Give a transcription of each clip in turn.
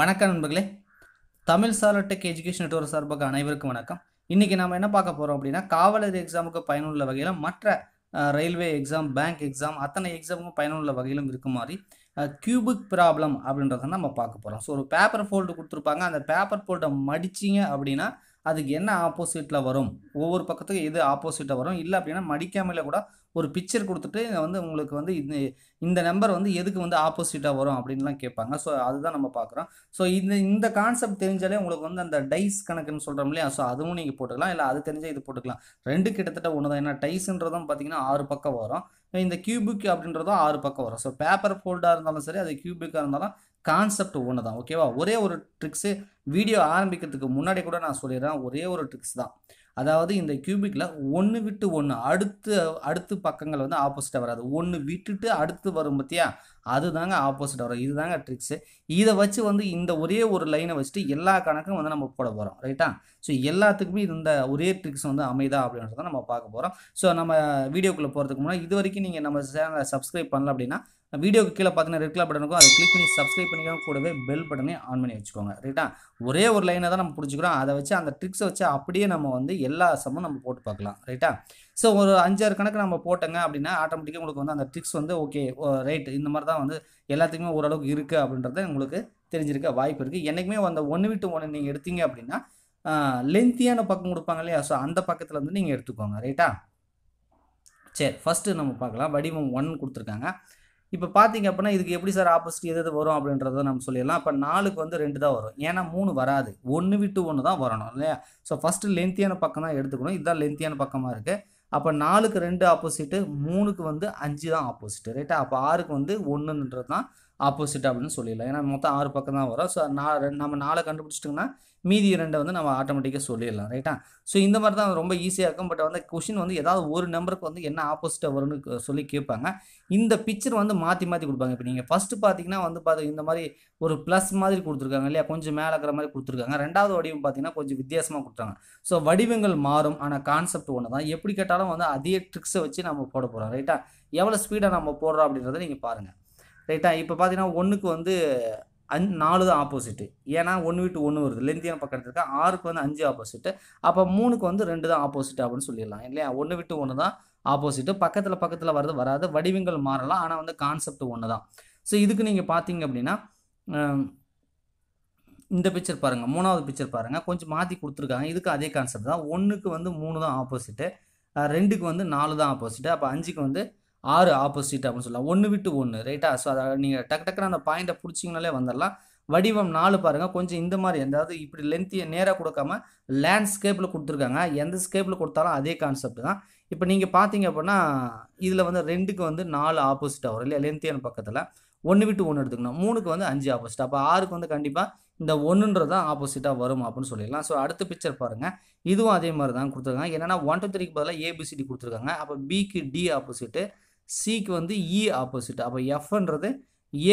வணக்கம் நண்பர்களே Tamil சாலட்டெக் education network சார்பாக அனைவருக்கும் வணக்கம் இன்றைக்கி நம்ம என்ன பார்க்க போகிறோம் அப்படின்னா காவலர் எக்ஸாமுக்கு பயனுள்ள வகையில் மற்ற ரயில்வே எக்ஸாம் பேங்க் எக்ஸாம் அத்தனை எக்ஸாமுக்கும் பயனுள்ள வகையிலும் இருக்கும் மாதிரி கியூபிக் ப்ராப்ளம் அப்படின்றத நம்ம பார்க்க போகிறோம் ஸோ ஒரு பேப்பர் ஃபோல்டு கொடுத்துருப்பாங்க அந்த பேப்பர் ஃபோல்டை மடிச்சிங்க அப்படின்னா அதுக்கு என்ன ஆப்போசிட்டில் வரும் ஒவ்வொரு பக்கத்துக்கும் எது ஆப்போசிட்டாக வரும் இல்லை அப்படின்னா மடிக்காமலே கூட ஒரு பிக்சர் கொடுத்துட்டு வந்து உங்களுக்கு வந்து இந்த இந்த நம்பர் வந்து எதுக்கு வந்து ஆப்போசிட்டாக வரும் அப்படின்லாம் கேட்பாங்க ஸோ அதுதான் நம்ம பார்க்குறோம் ஸோ இந்த இந்த கான்செப்ட் தெரிஞ்சாலே உங்களுக்கு வந்து அந்த டைஸ் கணக்குன்னு சொல்கிறோம் இல்லையா ஸோ அதுவும் நீங்கள் போட்டுக்கலாம் இல்லை அது தெரிஞ்சால் இது போட்டுக்கலாம் ரெண்டு கிட்டத்தட்ட ஒன்று தான் ஏன்னா டைஸ்ன்றதும் பார்த்தீங்கன்னா ஆறு பக்கம் வரும் இந்த கியூபிக் அப்படின்றதும் ஆறு பக்கம் வரும் ஸோ பேப்பர் ஃபோல்டாக இருந்தாலும் சரி அது கியூபிக்காக இருந்தாலும் கான்செப்ட் ஒன்று தான் ஓகேவா ஒரே ஒரு ட்ரிக்ஸு வீடியோ ஆரம்பிக்கிறதுக்கு முன்னாடி கூட நான் சொல்லிடுறேன் ஒரே ஒரு ட்ரிக்ஸ் தான் அதாவது இந்த கியூபிக்கில் ஒன்று விட்டு ஒன்று அடுத்து அடுத்து பக்கங்கள் வந்து ஆப்போசிட்டாக வராது ஒன்று விட்டுட்டு அடுத்து வரும் பார்த்தியா அதுதாங்க ஆப்போசிட் வரும் இதுதாங்க ட்ரிக்ஸு இதை வச்சு வந்து இந்த ஒரே ஒரு லைனை வச்சுட்டு எல்லா கணக்கும் வந்து நம்ம போட போகிறோம் ரைட்டா ஸோ எல்லாத்துக்குமே இந்த ஒரே ட்ரிக்ஸ் வந்து அமைதா அப்படின்றத நம்ம பார்க்க போகிறோம் ஸோ நம்ம வீடியோக்குள்ளே போகிறதுக்கு முன்னாடி இது வரைக்கும் நீங்கள் நம்ம சேனலை சப்ஸ்கிரைப் பண்ணல அப்படின்னா வீடியோக்கு கீழே பார்த்தீங்கன்னா ரெட் கலர் பட்டன் இருக்கும் அதை கிளிக் பண்ணி சப்ஸ்கிரைப் பண்ணிக்கலாம் கூடவே பெல் பட்டனே ஆன் பண்ணி வச்சுக்கோங்க ரைட்டா ஒரே ஒரு லைனை தான் நம்ம பிடிச்சிக்கிறோம் அதை வச்சு அந்த ட்ரிக்ஸை வச்சு அப்படியே நம்ம வந்து எல்லா சமும் நம்ம போட்டு பார்க்கலாம் ரைட்டா ஸோ ஒரு அஞ்சாறு கணக்கு நம்ம போட்டோங்க அப்படின்னா ஆட்டோமேட்டிக்காக உங்களுக்கு வந்து அந்த ட்ரிக்ஸ் வந்து ஓகே ரைட் இந்த மாதிரி தான் வந்து எல்லாத்துக்குமே ஓரளவுக்கு இருக்குது அப்படின்றத உங்களுக்கு தெரிஞ்சிருக்க வாய்ப்பு இருக்குது என்றைக்குமே அந்த ஒன்று விட்டு ஒன்று நீங்கள் எடுத்தீங்க அப்படின்னா லென்த்தியான பக்கம் கொடுப்பாங்க இல்லையா ஸோ அந்த பக்கத்தில் வந்து நீங்கள் எடுத்துக்கோங்க ரைட்டா சரி ஃபஸ்ட்டு நம்ம பார்க்கலாம் வடிவம் ஒன் கொடுத்துருக்காங்க இப்போ பார்த்தீங்க அப்படின்னா இதுக்கு எப்படி சார் ஆப்போசிட் எது எது வரும் அப்படின்றத நம்ம சொல்லிடலாம் அப்போ நாலுக்கு வந்து ரெண்டு தான் வரும் ஏன்னா மூணு வராது ஒன்று விட்டு ஒன்று தான் வரணும் இல்லையா ஸோ ஃபஸ்ட்டு லென்த்தியான பக்கம் தான் எடுத்துக்கணும் இதுதான் லென்த்தியான பக்கமாக இருக்குது அப்போ நாலுக்கு ரெண்டு ஆப்போசிட்டு மூணுக்கு வந்து அஞ்சு தான் ஆப்போசிட்டு ரைட்டா அப்போ ஆறுக்கு வந்து ஒன்றுன்றது தான் ஆப்போசிட் அப்படின்னு சொல்லிடலாம் ஏன்னா மொத்தம் ஆறு பக்கம் தான் வரும் ஸோ நான் நம்ம நாளை கண்டுபிடிச்சிட்டோம்னா மீதி ரெண்டை வந்து நம்ம ஆட்டோமேட்டிக்காக சொல்லிடலாம் ரைட்டா ஸோ இந்த மாதிரி தான் ரொம்ப ஈஸியாக இருக்கும் பட் வந்து கொஷின் வந்து ஏதாவது ஒரு நம்பருக்கு வந்து என்ன ஆப்போசிட்டாக வரும்னு சொல்லி கேட்பாங்க இந்த பிக்சர் வந்து மாற்றி மாற்றி கொடுப்பாங்க இப்போ நீங்கள் ஃபஸ்ட்டு பார்த்தீங்கன்னா வந்து பார்த்து இந்த மாதிரி ஒரு ப்ளஸ் மாதிரி கொடுத்துருக்காங்க இல்லையா கொஞ்சம் மேலே இருக்கிற மாதிரி கொடுத்துருக்காங்க ரெண்டாவது வடிவம் பார்த்தீங்கன்னா கொஞ்சம் வித்தியாசமாக கொடுத்தாங்க ஸோ வடிவங்கள் மாறும் ஆனால் கான்செப்ட் ஒன்று தான் எப்படி கேட்டாலும் வந்து அதே ட்ரிக்ஸை வச்சு நம்ம போட போகிறோம் ரைட்டா எவ்வளோ ஸ்பீடாக நம்ம போடுறோம் அப்படின்றத நீங்கள் பாருங்கள் ரைட்டாக இப்போ பார்த்தீங்கன்னா ஒன்றுக்கு வந்து அஞ் நாலு தான் ஆப்போசிட்டு ஏன்னா ஒன்று விட்டு ஒன்று வருது லெந்தியான பக்கம் இருக்கா ஆறுக்கு வந்து அஞ்சு ஆப்போசிட்டு அப்போ மூணுக்கு வந்து ரெண்டு தான் ஆப்போசிட் அப்படின்னு சொல்லிடலாம் இல்லையா ஒன்று விட்டு ஒன்று தான் ஆப்போசிட்டு பக்கத்தில் பக்கத்தில் வரது வராது வடிவங்கள் மாறலாம் ஆனால் வந்து கான்செப்ட் ஒன்று தான் ஸோ இதுக்கு நீங்கள் பார்த்தீங்க அப்படின்னா இந்த பிக்சர் பாருங்கள் மூணாவது பிக்சர் பாருங்கள் கொஞ்சம் மாற்றி கொடுத்துருக்காங்க இதுக்கு அதே கான்செப்ட் தான் ஒன்றுக்கு வந்து மூணு தான் ஆப்போசிட்டு ரெண்டுக்கு வந்து நாலு தான் ஆப்போசிட்டு அப்போ அஞ்சுக்கு வந்து ஆறு ஆப்போசிட் அப்படின்னு சொல்லலாம் ஒன்று விட்டு ஒன்று ரைட்டா ஸோ அதை நீங்கள் டக்கு டக்குனு அந்த பாயிண்ட்டை பிடிச்சிங்கனாலே வந்துடலாம் வடிவம் நாலு பாருங்கள் கொஞ்சம் இந்த மாதிரி எதாவது இப்படி லென்த்தியை நேராக கொடுக்காம லேண்ட்ஸ்கேப்பில் கொடுத்துருக்காங்க எந்த ஸ்கேப்பில் கொடுத்தாலும் அதே கான்செப்ட் தான் இப்போ நீங்கள் பார்த்தீங்க அப்படின்னா இதில் வந்து ரெண்டுக்கு வந்து நாலு ஆப்போசிட்டாக வரும் இல்லையா லென்த்தியான பக்கத்தில் ஒன்று விட்டு ஒன்று எடுத்துக்கணும் மூணுக்கு வந்து அஞ்சு ஆப்போசிட் அப்போ ஆறுக்கு வந்து கண்டிப்பாக இந்த ஒன்றுன்றது தான் ஆப்போசிட்டாக வரும் அப்படின்னு சொல்லிடலாம் ஸோ அடுத்த பிக்சர் பாருங்கள் இதுவும் அதே மாதிரி தான் கொடுத்துருக்காங்க என்னென்னா ஒன் டூ த்ரீக்கு பதிலாக ஏபிசிடி கொடுத்துருக்காங்க அப்போ பிக்கு டி ஆப்போசிட்டு சிக்கு வந்து இ e ஆப்போசிட் அப்போ எஃப்ன்றது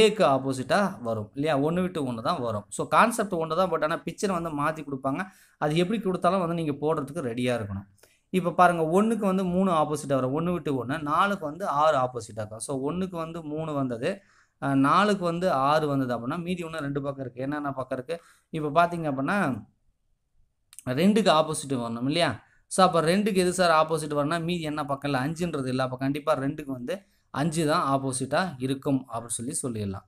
ஏக்கு ஆப்போசிட்டாக வரும் இல்லையா ஒன்று விட்டு ஒன்று தான் வரும் ஸோ கான்செப்ட் ஒன்று தான் பட் ஆனால் பிக்சர் வந்து மாற்றி கொடுப்பாங்க அது எப்படி கொடுத்தாலும் வந்து நீங்கள் போடுறதுக்கு ரெடியாக இருக்கணும் இப்போ பாருங்கள் ஒன்றுக்கு வந்து மூணு ஆப்போசிட்டாக வரும் ஒன்று விட்டு ஒன்று நாலுக்கு வந்து ஆறு ஆப்போசிட்டாக இருக்கும் ஸோ ஒன்றுக்கு வந்து மூணு வந்தது நாலுக்கு வந்து ஆறு வந்தது அப்படின்னா மீதி ஒன்று ரெண்டு பக்கம் இருக்குது என்னென்ன பக்கம் இருக்குது இப்போ பார்த்தீங்க அப்படின்னா ரெண்டுக்கு ஆப்போசிட் வரணும் இல்லையா ஸோ அப்போ ரெண்டுக்கு எது சார் ஆப்போசிட் வரனா மீதி என்ன பக்கம் இல்லை அஞ்சுன்றது இல்லை அப்போ கண்டிப்பாக ரெண்டுக்கு வந்து அஞ்சு தான் ஆப்போசிட்டாக இருக்கும் அப்படின்னு சொல்லி சொல்லிடலாம்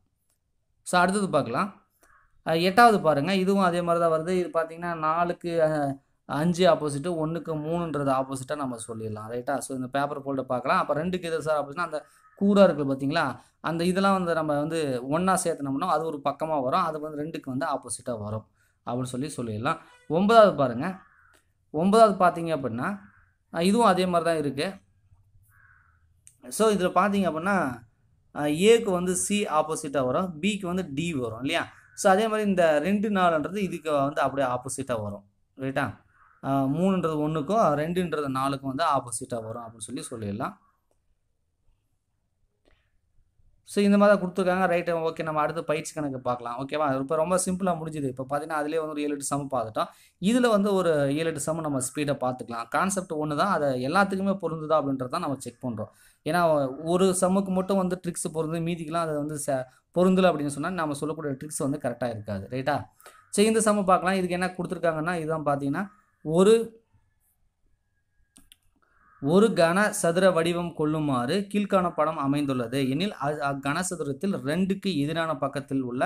ஸோ அடுத்தது பார்க்கலாம் எட்டாவது பாருங்கள் இதுவும் அதே மாதிரி தான் வருது இது பார்த்தீங்கன்னா நாலுக்கு அஞ்சு ஆப்போசிட்டு ஒன்றுக்கு மூணுன்றது ஆப்போசிட்டாக நம்ம சொல்லிடலாம் ரைட்டாக ஸோ இந்த பேப்பர் போல்ட பார்க்கலாம் அப்போ ரெண்டுக்கு எது சார் ஆப்போசிட்னா அந்த கூட இருக்குது பார்த்தீங்களா அந்த இதெல்லாம் வந்து நம்ம வந்து ஒன்றா சேர்த்துனோம்னா அது ஒரு பக்கமாக வரும் அது வந்து ரெண்டுக்கு வந்து ஆப்போசிட்டாக வரும் அப்படின்னு சொல்லி சொல்லிடலாம் ஒன்பதாவது பாருங்கள் ஒன்பதாவது பார்த்தீங்க அப்படின்னா இதுவும் அதே மாதிரி தான் இருக்குது ஸோ இதில் பார்த்தீங்க அப்படின்னா ஏக்கு வந்து சி ஆப்போசிட்டாக வரும் பிக்கு வந்து டி வரும் இல்லையா ஸோ அதே மாதிரி இந்த ரெண்டு நாலுன்றது இதுக்கு வந்து அப்படியே ஆப்போசிட்டாக வரும் ரைட்டா மூணுன்றது ஒன்றுக்கும் ரெண்டுன்றது நாலுக்கும் வந்து ஆப்போசிட்டாக வரும் அப்படின்னு சொல்லி சொல்லிடலாம் ஸோ இந்த மாதிரி தான் கொடுத்துருக்காங்க ரைட் ஓகே நம்ம அடுத்து பயிற்சி கணக்கு பார்க்கலாம் ஓகேவா இப்போ ரொம்ப சிம்பிளாக முடிஞ்சுது இப்போ பார்த்தீங்கன்னா அதிலே வந்து ஒரு ஏழு எட்டு சம பார்த்துட்டோம் இதில் வந்து ஒரு ஏழு எட்டு சம் நம்ம ஸ்பீடை பார்த்துக்கலாம் கான்செப்ட் ஒன்று தான் அதை எல்லாத்துக்குமே பொருந்துதா அப்படின்றத நம்ம செக் பண்ணுறோம் ஏன்னா ஒரு சம்முக்கு மட்டும் வந்து ட்ரிக்ஸ் பொருந்து மீதிக்கெலாம் அதை வந்து ச பொருந்தலை அப்படின்னு சொன்னால் நம்ம சொல்லக்கூடிய ட்ரிக்ஸ் வந்து கரெக்டாக இருக்காது ரைட்டா சரி இந்த சம்மை பார்க்கலாம் இதுக்கு என்ன கொடுத்துருக்காங்கன்னா இதுதான் பார்த்தீங்கன்னா ஒரு ஒரு கன சதுர வடிவம் கொள்ளுமாறு கீழ்கான படம் அமைந்துள்ளது எனில் சதுரத்தில் ரெண்டுக்கு எதிரான பக்கத்தில் உள்ள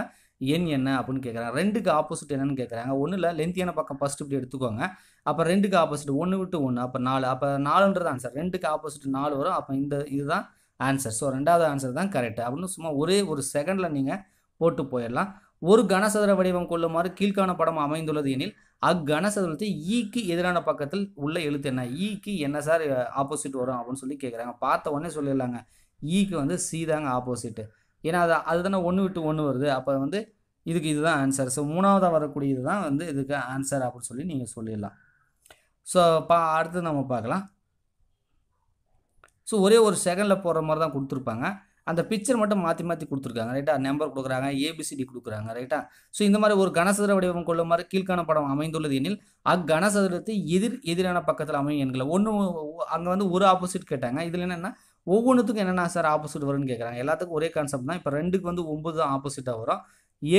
எண் என்ன அப்படின்னு கேட்குறாங்க ரெண்டுக்கு ஆப்போசிட் என்னன்னு கேட்குறாங்க இல்லை லென்த்தியான பக்கம் ஃபஸ்ட் இப்படி எடுத்துக்கோங்க அப்போ ரெண்டுக்கு ஆப்போசிட் ஒன்று விட்டு ஒன்று அப்போ நாலு அப்போ நாலுன்றது ஆன்சர் ரெண்டுக்கு ஆப்போசிட் நாலு வரும் அப்போ இந்த இதுதான் ஆன்சர் ஸோ ரெண்டாவது ஆன்சர் தான் கரெக்ட் அப்படின்னு சும்மா ஒரே ஒரு செகண்டில் நீங்கள் போட்டு போயிடலாம் ஒரு கனசதுர வடிவம் கொள்ளுமாறு கீழ்காண படம் அமைந்துள்ளது எனில் அக்கனசதுரத்தை ஈக்கு e எதிரான பக்கத்தில் உள்ள எழுத்து என்ன ஈக்கு e என்ன சார் ஆப்போசிட் வரும் அப்படின்னு சொல்லி கேட்குறாங்க பார்த்த உடனே சொல்லிடலாங்க ஈக்கு e வந்து சி தாங்க ஆப்போசிட்டு ஏன்னா அது அதுதானே ஒன்று விட்டு ஒன்று வருது அப்போ வந்து இதுக்கு இதுதான் ஆன்சர் ஸோ மூணாவதாக வரக்கூடியது தான் வந்து இதுக்கு ஆன்சர் அப்படின்னு சொல்லி நீங்கள் சொல்லிடலாம் ஸோ பா அடுத்து நம்ம பார்க்கலாம் ஸோ ஒரே ஒரு செகண்டில் போடுற மாதிரி தான் கொடுத்துருப்பாங்க அந்த பிக்சர் மட்டும் மாற்றி மாற்றி கொடுத்துருக்காங்க ரைட்டா நம்பர் கொடுக்குறாங்க ஏபிசிடி கொடுக்குறாங்க ரைட்டா ஸோ இந்த மாதிரி ஒரு கனசதுர வடிவம் கொள்ள மாதிரி கீழ்காண படம் அமைந்துள்ளது எனில் அக்கனசதுரத்தை எதிர் எதிரான பக்கத்தில் அமையும் எண்களை ஒன்று அங்கே வந்து ஒரு ஆப்போசிட் கேட்டாங்க இதில் என்னென்னா ஒவ்வொன்றுத்துக்கும் என்னென்ன சார் ஆப்போசிட் வரும்னு கேட்குறாங்க எல்லாத்துக்கும் ஒரே கான்செப்ட் தான் இப்போ ரெண்டுக்கு வந்து ஒம்பது தான் ஆப்போசிட்டாக வரும்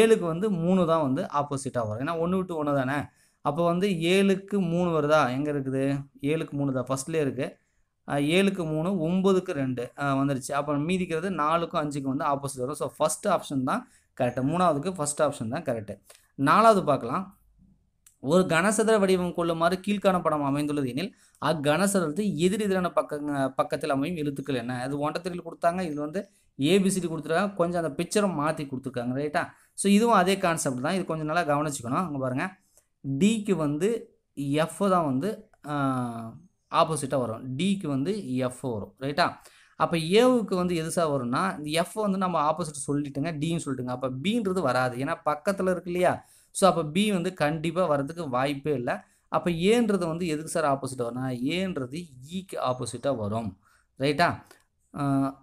ஏழுக்கு வந்து மூணு தான் வந்து ஆப்போசிட்டாக வரும் ஏன்னா ஒன்று விட்டு ஒன்று தானே அப்போ வந்து ஏழுக்கு மூணு வருதா எங்கே இருக்குது ஏழுக்கு மூணு தான் ஃபஸ்ட்லேயே இருக்குது ஏழுக்கு மூணு ஒம்பதுக்கு ரெண்டு வந்துருச்சு அப்போ மீதிக்கிறது நாலுக்கும் அஞ்சுக்கும் வந்து ஆப்போசிட் வரும் ஸோ ஃபஸ்ட் ஆப்ஷன் தான் கரெக்டு மூணாவதுக்கு ஃபஸ்ட் ஆப்ஷன் தான் கரெக்டு நாலாவது பார்க்கலாம் ஒரு கனசதுர வடிவம் கொள்ளுமாறு கீழ்காண படம் அமைந்துள்ளது எனில் அக்கணசதுரத்து எதிரெதிரான பக்க பக்கத்தில் அமையும் எழுத்துக்கள் என்ன அது ஒன்றத்திரியில் கொடுத்தாங்க இதில் வந்து ஏபிசிடி கொடுத்துருக்காங்க கொஞ்சம் அந்த பிக்சரை மாற்றி கொடுத்துருக்காங்க ரைட்டா ஸோ இதுவும் அதே கான்செப்ட் தான் இது கொஞ்சம் நல்லா கவனிச்சுக்கணும் அங்கே பாருங்கள் டிக்கு வந்து எஃப் தான் வந்து ஆப்போசிட்டாக வரும் டிக்கு வந்து எஃப் வரும் ரைட்டா அப்போ ஏவுக்கு வந்து எதுசாக வரும்னா இந்த எஃப் வந்து நம்ம ஆப்போசிட் சொல்லிட்டுங்க டின்னு சொல்லிட்டுங்க அப்போ பின்றது வராது ஏன்னா பக்கத்தில் இருக்கு இல்லையா ஸோ அப்போ பி வந்து கண்டிப்பாக வர்றதுக்கு வாய்ப்பே இல்லை அப்போ ஏன்றது வந்து எதுக்கு சார் ஆப்போசிட்டாக வரும்னா ஏன்றது இக்கு e ஆப்போசிட்டாக வரும் ரைட்டா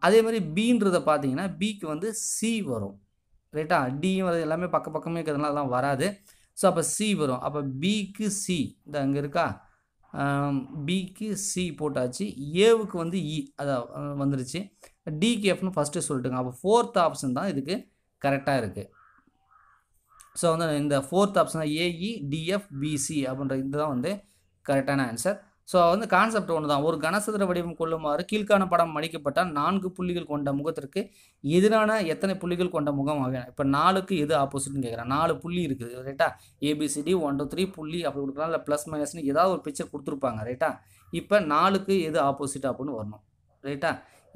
அதே மாதிரி பீன்றதை பார்த்தீங்கன்னா பிக்கு வந்து சி வரும் ரைட்டா டியும் வருது எல்லாமே பக்க பக்கமே இருக்கிறதுனால அதெல்லாம் வராது ஸோ அப்போ சி வரும் அப்போ பிக்கு சி இந்த அங்கே இருக்கா பிக்கு சி போட்டாச்சு ஏவுக்கு வந்து இ e, அதான் வந்துருச்சு டிக்கு எஃப்னு ஃபஸ்ட்டு சொல்லிட்டுங்க அப்போ ஃபோர்த் ஆப்ஷன் தான் இதுக்கு கரெக்டாக இருக்குது ஸோ வந்து இந்த fourth option AE DF BC அப்படின்ற இதுதான் வந்து கரெக்டான ஆன்சர் ஸோ வந்து கான்செப்ட் ஒன்று தான் ஒரு கனசதுர வடிவம் கொள்ளுமாறு கீழ்காண படம் மடிக்கப்பட்டால் நான்கு புள்ளிகள் கொண்ட முகத்திற்கு எதிரான எத்தனை புள்ளிகள் கொண்ட முகம் ஆகும் இப்போ நாலுக்கு எது ஆப்போசிட்னு கேட்குறேன் நாலு புள்ளி இருக்குது ரைட்டா ஏபிசிடி ஒன் டூ த்ரீ புள்ளி அப்படி கொடுக்கலாம் இல்லை ப்ளஸ் மைனஸ்னு ஏதாவது ஒரு பிக்சர் கொடுத்துருப்பாங்க ரைட்டா இப்போ நாலுக்கு எது ஆப்போசிட் அப்படின்னு வரணும் ரைட்டா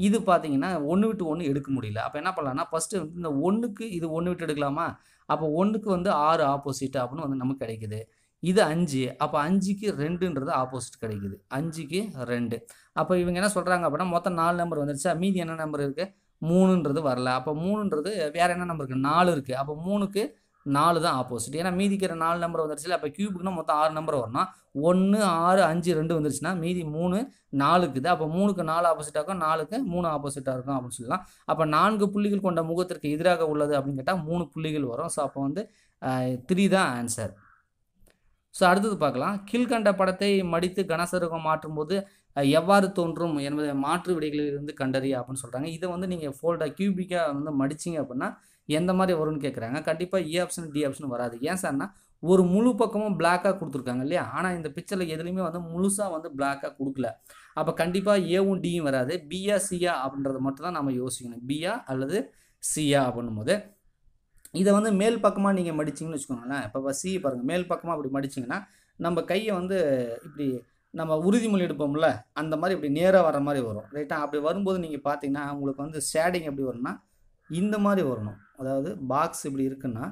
இது பார்த்தீங்கன்னா ஒன்று விட்டு ஒன்று எடுக்க முடியல அப்போ என்ன பண்ணலாம்னா ஃபஸ்ட்டு இந்த ஒன்றுக்கு இது ஒன்று விட்டு எடுக்கலாமா அப்போ ஒன்றுக்கு வந்து ஆறு ஆப்போசிட் அப்படின்னு வந்து நமக்கு கிடைக்குது இது அஞ்சு அப்போ அஞ்சுக்கு ரெண்டுன்றது ஆப்போசிட் கிடைக்குது அஞ்சுக்கு ரெண்டு அப்போ இவங்க என்ன சொல்கிறாங்க அப்படின்னா மொத்தம் நாலு நம்பர் வந்துருச்சா மீதி என்ன நம்பர் இருக்குது மூணுன்றது வரல அப்போ மூணுன்றது வேறு என்ன நம்பர் இருக்குது நாலு இருக்குது அப்போ மூணுக்கு நாலு தான் ஆப்போசிட் ஏன்னா மீதிக்கிற நாலு நம்பர் இல்லை அப்போ கியூபுக்குனா மொத்தம் ஆறு நம்பர் வரணும் ஒன்று ஆறு அஞ்சு ரெண்டு வந்துருச்சுன்னா மீதி மூணு நாலுக்குது அப்போ மூணுக்கு நாலு ஆப்போசிட்டாக இருக்கும் நாலுக்கு மூணு ஆப்போசிட்டாக இருக்கும் அப்படின்னு சொல்லலாம் அப்போ நான்கு புள்ளிகள் கொண்ட முகத்திற்கு எதிராக உள்ளது அப்படின்னு கேட்டால் மூணு புள்ளிகள் வரும் ஸோ அப்போ வந்து த்ரீ தான் ஆன்சர் ஸோ அடுத்தது பார்க்கலாம் கீழ்கண்ட படத்தை மடித்து கனசருகம் மாற்றும்போது எவ்வாறு தோன்றும் என்பதை மாற்று விடைகளில் இருந்து கண்டறிய அப்படின்னு சொல்கிறாங்க இதை வந்து நீங்கள் ஃபோல்டாக கியூபிக்காக வந்து மடிச்சிங்க அப்படின்னா எந்த மாதிரி வரும்னு கேட்குறாங்க கண்டிப்பாக A e option D option வராது ஏன் சார்னா ஒரு முழு பக்கமும் பிளாக்காக கொடுத்துருக்காங்க இல்லையா ஆனால் இந்த பிக்சரில் எதுலேயுமே வந்து முழுசாக வந்து பிளாக்காக கொடுக்கல அப்போ கண்டிப்பாக ஏவும் டியும் வராது பிஆ சியா அப்படின்றது மட்டும் தான் நம்ம யோசிக்கணும் பிஆ அல்லது சியா அப்படின்னும் போது இதை வந்து மேல் பக்கமாக நீங்கள் மடிச்சிங்கன்னு வச்சுக்கோங்களேன் இப்போ சி பாருங்கள் மேல் பக்கமாக அப்படி மடிச்சிங்கன்னா நம்ம கையை வந்து இப்படி நம்ம உறுதிமொழி எடுப்போம்ல அந்த மாதிரி இப்படி நேராக வர மாதிரி வரும் ரைட்டா அப்படி வரும்போது நீங்கள் பார்த்தீங்கன்னா உங்களுக்கு வந்து ஷேடிங் எப்படி வரும்னா இந்த மாதிரி வரணும் அதாவது பாக்ஸ் இப்படி இருக்குன்னா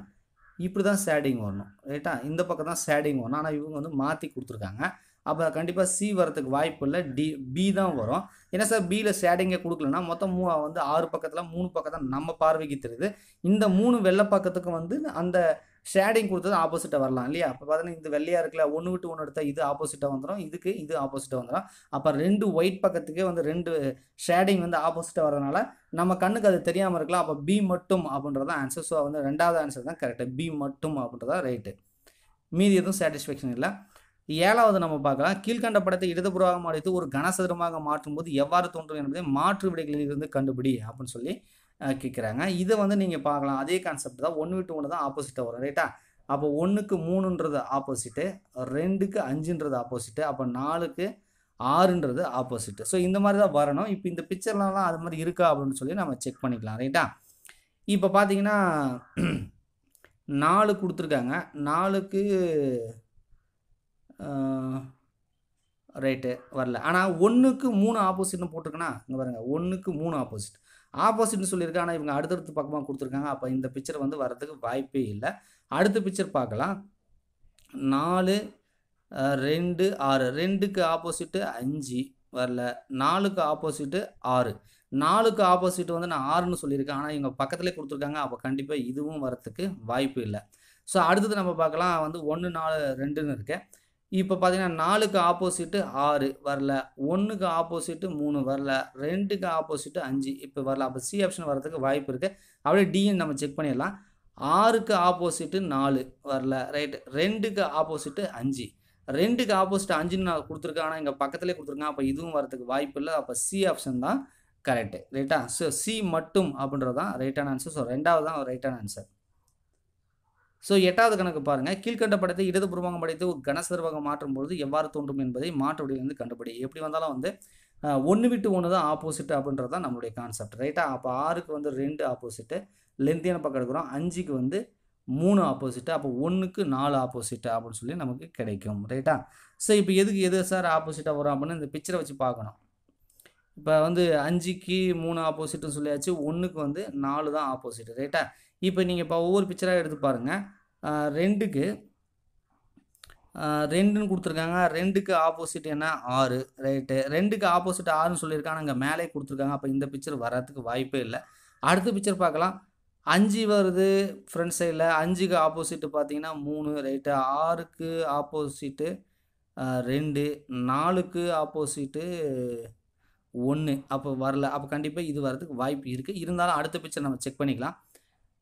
இப்படி தான் ஷேடிங் வரணும் ரைட்டா இந்த பக்கம் தான் ஷேடிங் வரணும் ஆனால் இவங்க வந்து மாற்றி கொடுத்துருக்காங்க அப்போ கண்டிப்பாக சி வரத்துக்கு வாய்ப்பு இல்லை டி பி தான் வரும் ஏன்னா சார் பியில் ஷேடிங்கே கொடுக்கலன்னா மொத்தம் மூ வந்து ஆறு பக்கத்தில் மூணு பக்கத்தான் நம்ம பார்வைக்கு தெரியுது இந்த மூணு வெள்ளை பக்கத்துக்கு வந்து அந்த ஷேடிங் கொடுத்தது ஆப்போசிட்டாக வரலாம் இல்லையா அப்போ பார்த்தீங்கன்னா இந்த வெள்ளையாக இருக்கல ஒன்று விட்டு ஒன்று எடுத்தால் இது ஆப்போசிட்டாக வந்துடும் இதுக்கு இது ஆப்போசிட்டாக வந்துடும் அப்போ ரெண்டு ஒயிட் பக்கத்துக்கே வந்து ரெண்டு ஷேடிங் வந்து ஆப்போசிட்டாக வரதுனால நம்ம கண்ணுக்கு அது தெரியாமல் இருக்கலாம் அப்போ பி மட்டும் அப்படின்றதான் ஆன்சர் ஸோ வந்து ரெண்டாவது ஆன்சர் தான் கரெக்டாக பி மட்டும் அப்படின்றதான் ரைட்டு மீதி எதுவும் சாட்டிஸ்ஃபேக்ஷன் இல்லை ஏழாவது நம்ம பார்க்கலாம் கீழ்கண்ட படத்தை இடதுபுறமாக மடித்து ஒரு கனசதுரமாக மாற்றும் போது எவ்வாறு தோன்றும் என்பதை மாற்று விடைகளில் இருந்து கண்டுபிடி அப்படின்னு சொல்லி கேட்குறாங்க இதை வந்து நீங்கள் பார்க்கலாம் அதே கான்செப்ட் தான் ஒன்று விட்டு ஒன்று தான் ஆப்போசிட்டாக வரும் ரைட்டா அப்போ ஒன்றுக்கு மூணுன்றது ஆப்போசிட்டு ரெண்டுக்கு அஞ்சுன்றது ஆப்போசிட்டு அப்போ நாலுக்கு ஆறுன்றது ஆப்போசிட்டு ஸோ இந்த மாதிரி தான் வரணும் இப்போ இந்த பிக்சர்லாம் அது மாதிரி இருக்கா அப்படின்னு சொல்லி நம்ம செக் பண்ணிக்கலாம் ரைட்டா இப்போ பார்த்தீங்கன்னா நாலு கொடுத்துருக்காங்க நாலுக்கு ரைட்டு வரல ஆனால் ஒன்றுக்கு மூணு ஆப்போசிட்னு போட்டிருக்கேன்னா இங்கே பாருங்கள் ஒன்றுக்கு மூணு ஆப்போசிட் ஆப்போசிட்னு சொல்லியிருக்கேன் ஆனால் இவங்க அடுத்தடுத்து பக்கமாக கொடுத்துருக்காங்க அப்போ இந்த பிக்சர் வந்து வர்றதுக்கு வாய்ப்பே இல்லை அடுத்த பிக்சர் பார்க்கலாம் நாலு ரெண்டு ஆறு ரெண்டுக்கு ஆப்போசிட்டு அஞ்சு வரல நாலுக்கு ஆப்போசிட்டு ஆறு நாலுக்கு ஆப்போசிட் வந்து நான் ஆறுன்னு சொல்லியிருக்கேன் ஆனால் இவங்க பக்கத்துலேயே கொடுத்துருக்காங்க அப்போ கண்டிப்பாக இதுவும் வரத்துக்கு வாய்ப்பு இல்லை ஸோ அடுத்தது நம்ம பார்க்கலாம் வந்து ஒன்று நாலு ரெண்டுன்னு இருக்கேன் இப்போ பார்த்தீங்கன்னா நாலுக்கு ஆப்போசிட்டு ஆறு வரல ஒன்றுக்கு ஆப்போசிட்டு மூணு வரல ரெண்டுக்கு ஆப்போசிட்டு அஞ்சு இப்போ வரல அப்போ சி ஆப்ஷன் வரதுக்கு வாய்ப்பு இருக்குது அப்படியே டிஎன் நம்ம செக் பண்ணிடலாம் ஆறுக்கு ஆப்போசிட்டு நாலு வரல ரைட் ரெண்டுக்கு ஆப்போசிட்டு அஞ்சு ரெண்டுக்கு ஆப்போசிட் அஞ்சுன்னு நான் கொடுத்துருக்கேன் ஆனால் இங்கே பக்கத்துலேயே கொடுத்துருக்கேன் அப்போ இதுவும் வரதுக்கு வாய்ப்பு இல்லை அப்போ சி ஆப்ஷன் தான் கரெக்டு ரைட்டா ஸோ சி மட்டும் அப்படின்றது தான் ரைட்டான ஆன்சர் ஸோ ரெண்டாவது தான் ரைட்டான ஆன்சர் ஸோ எட்டாவது கணக்கு பாருங்கள் கீழ்கண்ட படத்தை இடதுபுறமாக படைத்து கனசர்வாக கனசர்வகம் மாற்றும் பொழுது எவ்வாறு தோன்றும் என்பதை மாற்று வழியிலிருந்து கண்டுபிடி எப்படி வந்தாலும் வந்து ஒன்று விட்டு ஒன்று தான் ஆப்போசிட் அப்படின்றது தான் நம்மளுடைய கான்செப்ட் ரைட்டாக அப்போ ஆறுக்கு வந்து ரெண்டு ஆப்போசிட்டு லென்த்தியான பக்கம் எடுக்கிறோம் அஞ்சுக்கு வந்து மூணு ஆப்போசிட்டு அப்போ ஒன்றுக்கு நாலு ஆப்போசிட்டு அப்படின்னு சொல்லி நமக்கு கிடைக்கும் ரைட்டா ஸோ இப்போ எதுக்கு எது சார் ஆப்போசிட்டாக வரும் அப்படின்னு இந்த பிக்சரை வச்சு பார்க்கணும் இப்போ வந்து அஞ்சுக்கு மூணு ஆப்போசிட்னு சொல்லியாச்சு ஒன்றுக்கு வந்து நாலு தான் ஆப்போசிட்டு ரைட்டா இப்போ நீங்கள் இப்போ ஒவ்வொரு பிக்சராக எடுத்து பாருங்கள் ரெண்டுக்கு ரெண்டுன்னு கொடுத்துருக்காங்க ரெண்டுக்கு ஆப்போசிட் என்ன ஆறு ரைட்டு ரெண்டுக்கு ஆப்போசிட் ஆறுன்னு சொல்லியிருக்காங்க அங்கே மேலே கொடுத்துருக்காங்க அப்போ இந்த பிக்சர் வர்றதுக்கு வாய்ப்பே இல்லை அடுத்த பிக்சர் பார்க்கலாம் அஞ்சு வருது ஃப்ரண்ட் சைடில் அஞ்சுக்கு ஆப்போசிட்டு பார்த்தீங்கன்னா மூணு ரைட்டு ஆறுக்கு ஆப்போசிட்டு ரெண்டு நாலுக்கு ஆப்போசிட்டு ஒன்று அப்போ வரல அப்போ கண்டிப்பாக இது வரதுக்கு வாய்ப்பு இருக்குது இருந்தாலும் அடுத்த பிக்சர் நம்ம செக் பண்ணிக்கலாம்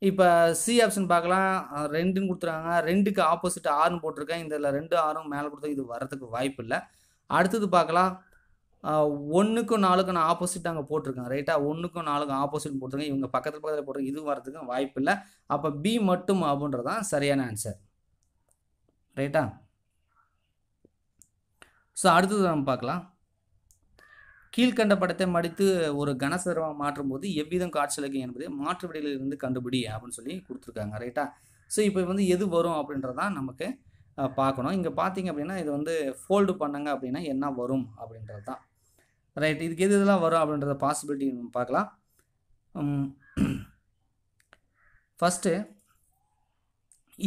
இப்போ சி ஆப்ஷன் பார்க்கலாம் ரெண்டுன்னு கொடுத்துருக்காங்க ரெண்டுக்கு ஆப்போசிட் ஆறுன்னு போட்டிருக்கேன் இதில் ரெண்டு ஆறும் மேலே கொடுத்தா இது வரதுக்கு வாய்ப்பு இல்லை அடுத்தது பார்க்கலாம் ஒன்றுக்கும் நாளுக்கும் நான் ஆப்போசிட் அங்கே போட்டிருக்கேன் ரைட்டாக ஒன்றுக்கும் நாளுக்கும் ஆப்போசிட் போட்டிருக்கேன் இவங்க பக்கத்தில் பக்கத்தில் போட்டிருக்கேன் இது வரதுக்கும் வாய்ப்பு இல்லை அப்போ பி மட்டும் அப்படின்றது தான் சரியான ஆன்சர் ரைட்டா ஸோ அடுத்தது நம்ம பார்க்கலாம் கீழ்கண்ட படத்தை மடித்து ஒரு கனசரமாக மாற்றும் போது எவ்விதம் காட்சியளிக்கும் என்பதை மாற்று விடையிலிருந்து கண்டுபிடி அப்படின்னு சொல்லி கொடுத்துருக்காங்க ரைட்டா ஸோ இப்போ வந்து எது வரும் அப்படின்றதான் நமக்கு பார்க்கணும் இங்கே பார்த்தீங்க அப்படின்னா இது வந்து ஃபோல்டு பண்ணாங்க அப்படின்னா என்ன வரும் அப்படின்றது தான் ரைட் இதுக்கு எது இதெல்லாம் வரும் அப்படின்றத பாசிபிலிட்டி பார்க்கலாம் ஃபஸ்ட்டு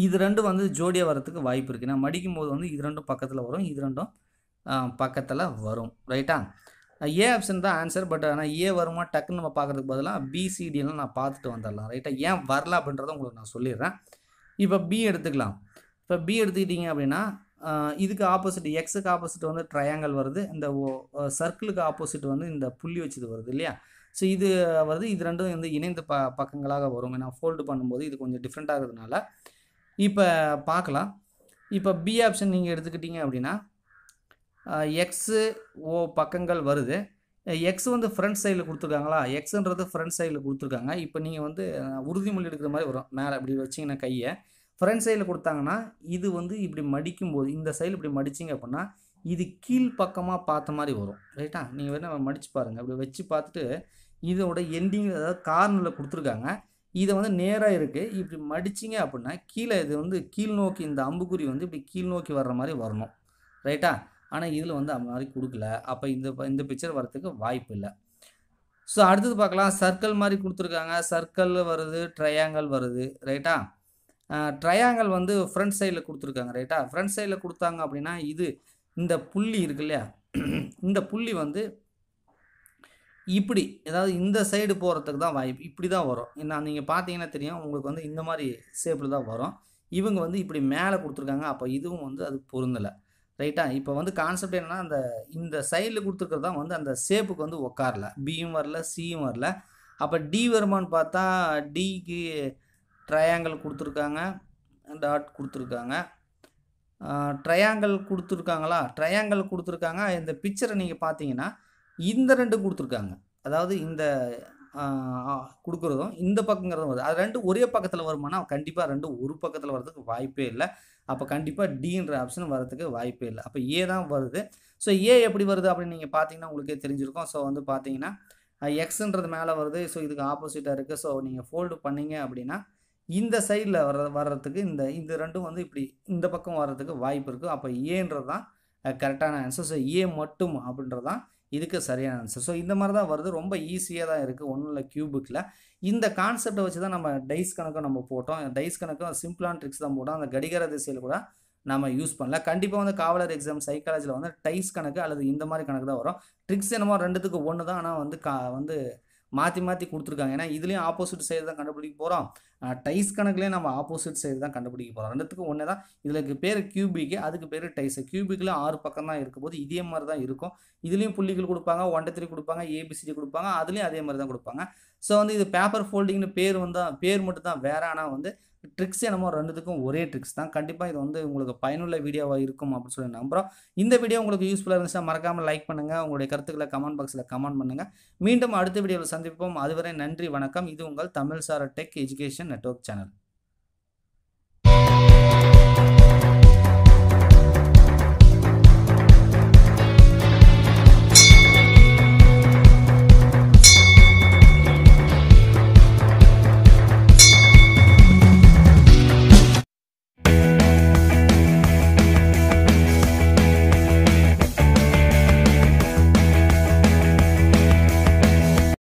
இது ரெண்டும் வந்து ஜோடியாக வரத்துக்கு வாய்ப்பு இருக்குது நான் மடிக்கும் போது வந்து இது ரெண்டும் பக்கத்தில் வரும் இது ரெண்டும் பக்கத்தில் வரும் ரைட்டா ஏ ஆப்ஷன் தான் ஆன்சர் பட் ஆனால் ஏ வருமா டக்குன்னு நம்ம பார்க்குறதுக்கு பதிலாக பிசிடியெல்லாம் நான் பார்த்துட்டு வந்துடலாம் ரைட்டாக ஏன் வரல அப்படின்றத உங்களுக்கு நான் சொல்லிடுறேன் இப்போ பி எடுத்துக்கலாம் இப்போ பி எடுத்துக்கிட்டிங்க அப்படின்னா இதுக்கு ஆப்போசிட் எக்ஸுக்கு ஆப்போசிட் வந்து ட்ரையாங்கல் வருது இந்த சர்க்கிளுக்கு ஆப்போசிட் வந்து இந்த புள்ளி வச்சது வருது இல்லையா ஸோ இது வருது இது ரெண்டும் வந்து இணைந்த ப பக்கங்களாக வரும் ஏன்னா ஃபோல்டு பண்ணும்போது இது கொஞ்சம் ஆகுறதுனால இப்போ பார்க்கலாம் இப்போ பி ஆப்ஷன் நீங்கள் எடுத்துக்கிட்டிங்க அப்படின்னா எக்ஸு ஓ பக்கங்கள் வருது எக்ஸ் வந்து ஃப்ரண்ட் சைடில் கொடுத்துருக்காங்களா எக்ஸுன்றது ஃப்ரண்ட் சைடில் கொடுத்துருக்காங்க இப்போ நீங்கள் வந்து உறுதிமொழி எடுக்கிற மாதிரி வரும் மேலே இப்படி வச்சிங்கன்னா கையை ஃப்ரண்ட் சைடில் கொடுத்தாங்கன்னா இது வந்து இப்படி மடிக்கும் போது இந்த சைடில் இப்படி மடிச்சிங்க அப்படின்னா இது கீழ் பக்கமாக பார்த்த மாதிரி வரும் ரைட்டா நீங்கள் வேணால் மடித்து பாருங்கள் இப்படி வச்சு பார்த்துட்டு இதோட எண்டிங் அதாவது கார்னரில் கொடுத்துருக்காங்க இதை வந்து நேராக இருக்குது இப்படி மடிச்சிங்க அப்படின்னா கீழே இது வந்து கீழ் நோக்கி இந்த அம்புக்குறி வந்து இப்படி கீழ் நோக்கி வர்ற மாதிரி வரணும் ரைட்டா ஆனால் இதில் வந்து அந்த மாதிரி கொடுக்கல அப்போ இந்த இந்த பிக்சர் வரத்துக்கு வாய்ப்பு இல்லை ஸோ அடுத்தது பார்க்கலாம் சர்க்கிள் மாதிரி கொடுத்துருக்காங்க சர்க்கிள் வருது ட்ரையாங்கல் வருது ரைட்டா ட்ரையாங்கல் வந்து ஃப்ரண்ட் சைடில் கொடுத்துருக்காங்க ரைட்டா ஃப்ரண்ட் சைடில் கொடுத்தாங்க அப்படின்னா இது இந்த புள்ளி இருக்கு இல்லையா இந்த புள்ளி வந்து இப்படி ஏதாவது இந்த சைடு போகிறதுக்கு தான் வாய்ப்பு இப்படி தான் வரும் என்ன நீங்கள் பார்த்தீங்கன்னா தெரியும் உங்களுக்கு வந்து இந்த மாதிரி ஷேப்பில் தான் வரும் இவங்க வந்து இப்படி மேலே கொடுத்துருக்காங்க அப்போ இதுவும் வந்து அது பொருந்தலை ரைட்டா இப்போ வந்து கான்செப்ட் என்னென்னா அந்த இந்த சைடில் கொடுத்துருக்கிறது தான் வந்து அந்த ஷேப்புக்கு வந்து உக்காரல பியும் வரல சியும் வரல அப்போ டி வருமானு பார்த்தா டிக்கு ட்ரையாங்கிள் கொடுத்துருக்காங்க டாட் கொடுத்துருக்காங்க ட்ரையாங்கிள் கொடுத்துருக்காங்களா ட்ரையாங்கிள் கொடுத்துருக்காங்க இந்த பிக்சரை நீங்கள் பார்த்தீங்கன்னா இந்த ரெண்டு கொடுத்துருக்காங்க அதாவது இந்த கொடுக்குறதும் இந்த பக்கங்கிறதும் வருது அது ரெண்டு ஒரே பக்கத்தில் வருமானா கண்டிப்பாக ரெண்டு ஒரு பக்கத்தில் வர்றதுக்கு வாய்ப்பே இல்லை அப்போ கண்டிப்பாக டின்ற ஆப்ஷன் வரதுக்கு வாய்ப்பே இல்லை அப்போ ஏ தான் வருது ஸோ ஏ எப்படி வருது அப்படின்னு நீங்கள் பார்த்தீங்கன்னா உங்களுக்கே தெரிஞ்சிருக்கும் ஸோ வந்து பார்த்தீங்கன்னா எக்ஸுன்றது மேலே வருது ஸோ இதுக்கு ஆப்போசிட்டாக இருக்குது ஸோ நீங்கள் ஃபோல்டு பண்ணீங்க அப்படின்னா இந்த சைடில் வர வர்றதுக்கு இந்த இந்த ரெண்டும் வந்து இப்படி இந்த பக்கம் வர்றதுக்கு வாய்ப்பு இருக்குது அப்போ ஏன்றது தான் கரெக்டான ஆன்சர் ஸோ ஏ மட்டும் அப்படின்றது தான் இதுக்கு சரியான ஆன்சர் ஸோ இந்த மாதிரி தான் வருது ரொம்ப ஈஸியாக தான் இருக்குது ஒன்றும் இல்லை கியூபுக்கில் இந்த கான்செப்டை வச்சு தான் நம்ம டைஸ் கணக்கும் நம்ம போட்டோம் டைஸ் கணக்கும் சிம்பிளான ட்ரிக்ஸ் தான் போட்டோம் அந்த கடிகார திசையில் கூட நம்ம யூஸ் பண்ணல கண்டிப்பாக வந்து காவலர் எக்ஸாம் சைக்காலஜியில் வந்து டைஸ் கணக்கு அல்லது இந்த மாதிரி கணக்கு தான் வரும் ட்ரிக்ஸ் என்னமோ ரெண்டுத்துக்கு ஒன்று தான் ஆனால் வந்து கா வந்து மாற்றி மாற்றி கொடுத்துருக்காங்க ஏன்னா இதுலேயும் ஆப்போசிட் சைடு தான் கண்டுபிடிக்க போகிறோம் டைஸ் கணக்குலேயும் நம்ம ஆப்போசிட் சைடு தான் கண்டுபிடிக்க போகிறோம் ரெண்டுத்துக்கு ஒன்று தான் இதுக்கு பேர் கியூபிக்கு அதுக்கு பேர் டைஸ் கியூபிக்கில் ஆறு பக்கம் தான் இருக்கும் போது இதே மாதிரி தான் இருக்கும் இதுலேயும் புள்ளிகள் கொடுப்பாங்க ஒன் த்ரீ கொடுப்பாங்க ஏபிசிடி கொடுப்பாங்க அதுலேயும் அதே மாதிரி தான் கொடுப்பாங்க ஸோ வந்து இது பேப்பர் ஃபோல்டிங்னு பேர் வந்தால் பேர் மட்டும் தான் வேற ஆனால் வந்து ட்ரிக்ஸ் என்னமோ ரெண்டுத்துக்கும் ஒரே ட்ரிக்ஸ் தான் கண்டிப்பாக இது வந்து உங்களுக்கு பயனுள்ள வீடியோவாக இருக்கும் அப்படின்னு சொல்லி நம்புகிறோம் இந்த வீடியோ உங்களுக்கு யூஸ்ஃபுல்லாக இருந்துச்சுன்னா மறக்காமல் லைக் பண்ணுங்கள் உங்களுடைய கருத்துக்களை கமெண்ட் பாக்ஸில் கமெண்ட் பண்ணுங்கள் மீண்டும் அடுத்த வீடியோவில் சந்திப்போம் அதுவரை நன்றி வணக்கம் இது உங்கள் Tamil sir tech education network channel